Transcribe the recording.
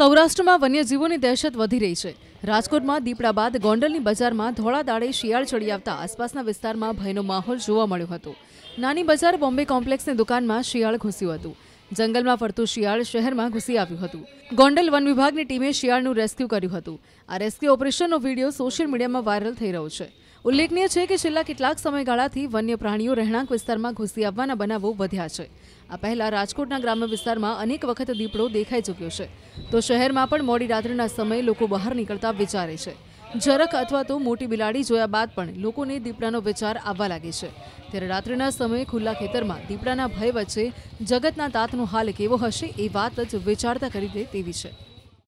સૌરાષ્ટ્રમાં વન્યજીવોની દહેશત વધી રહી છે રાજકોટમાં દીપડા બાદ ગોંડલની બજારમાં ધોળા દાડે શિયાળ ચડી આવતા આસપાસના વિસ્તારમાં ભયનો માહોલ જોવા મળ્યો હતો નાની બજાર બોમ્બે કોમ્પ્લેક્સની દુકાનમાં શિયાળ ઘૂસ્યું હતું જંગલમાં ફરતું શિયાળ શહેરમાં ઘૂસી આવ્યું હતું ગોંડલ વન વિભાગની ટીમે શિયાળનું રેસ્ક્યુ કર્યું હતું આ રેસ્ક્યુ ઓપરેશનનો વિડીયો સોશિયલ મીડિયામાં વાયરલ થઈ રહ્યો છે ઉલ્લેખનીય છે કે છેલ્લા કેટલાક સમયગાળાથી વન્ય પ્રાણીઓ રહેણાંક વિસ્તારમાં ઘૂસી આવવાના બનાવો વધ્યા છે આ પહેલા રાજકોટના ગ્રામ્ય વિસ્તારમાં અનેક વખત દીપડો દેખાઈ ચૂક્યો છે તો શહેરમાં પણ મોડી રાત્રિના સમયે લોકો બહાર નીકળતા વિચારે છે ઝરખ અથવા તો મોટી બિલાડી જોયા બાદ પણ લોકોને દીપડાનો વિચાર આવવા લાગે છે ત્યારે રાત્રિના સમયે ખુલ્લા ખેતરમાં દીપડાના ભય વચ્ચે જગતના તાતનો હાલ કેવો હશે એ વાત જ વિચારતા કરી દે તેવી છે